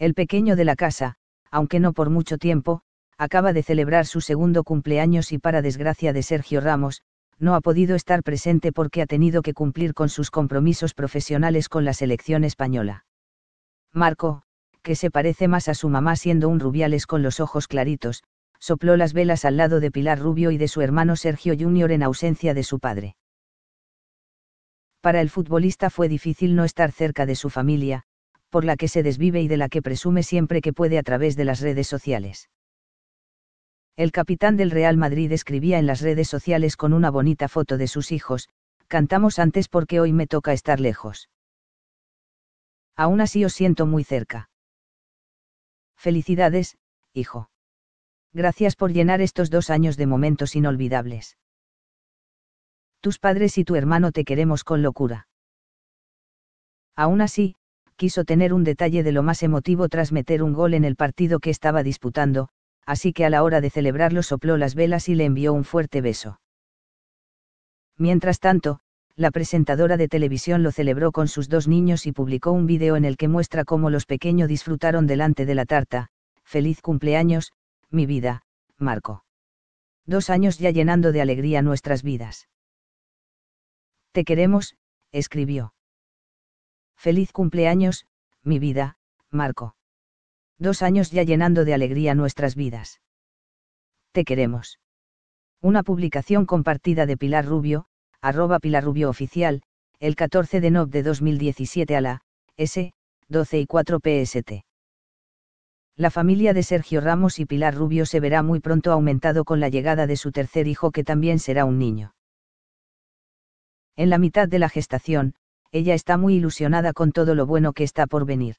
El pequeño de la casa, aunque no por mucho tiempo, acaba de celebrar su segundo cumpleaños y para desgracia de Sergio Ramos, no ha podido estar presente porque ha tenido que cumplir con sus compromisos profesionales con la selección española. Marco, que se parece más a su mamá siendo un rubiales con los ojos claritos, sopló las velas al lado de Pilar Rubio y de su hermano Sergio Jr. en ausencia de su padre. Para el futbolista fue difícil no estar cerca de su familia, por la que se desvive y de la que presume siempre que puede a través de las redes sociales. El capitán del Real Madrid escribía en las redes sociales con una bonita foto de sus hijos, cantamos antes porque hoy me toca estar lejos. Aún así os siento muy cerca. Felicidades, hijo. Gracias por llenar estos dos años de momentos inolvidables. Tus padres y tu hermano te queremos con locura. Aún así, quiso tener un detalle de lo más emotivo tras meter un gol en el partido que estaba disputando, así que a la hora de celebrarlo sopló las velas y le envió un fuerte beso. Mientras tanto, la presentadora de televisión lo celebró con sus dos niños y publicó un video en el que muestra cómo los pequeños disfrutaron delante de la tarta, feliz cumpleaños, mi vida, Marco. Dos años ya llenando de alegría nuestras vidas. Te queremos, escribió. Feliz cumpleaños, mi vida, Marco. Dos años ya llenando de alegría nuestras vidas. Te queremos. Una publicación compartida de Pilar Rubio, arroba Pilar Rubio Oficial, el 14 de NOV de 2017 a la S, 12 y 4 PST. La familia de Sergio Ramos y Pilar Rubio se verá muy pronto aumentado con la llegada de su tercer hijo que también será un niño. En la mitad de la gestación, ella está muy ilusionada con todo lo bueno que está por venir.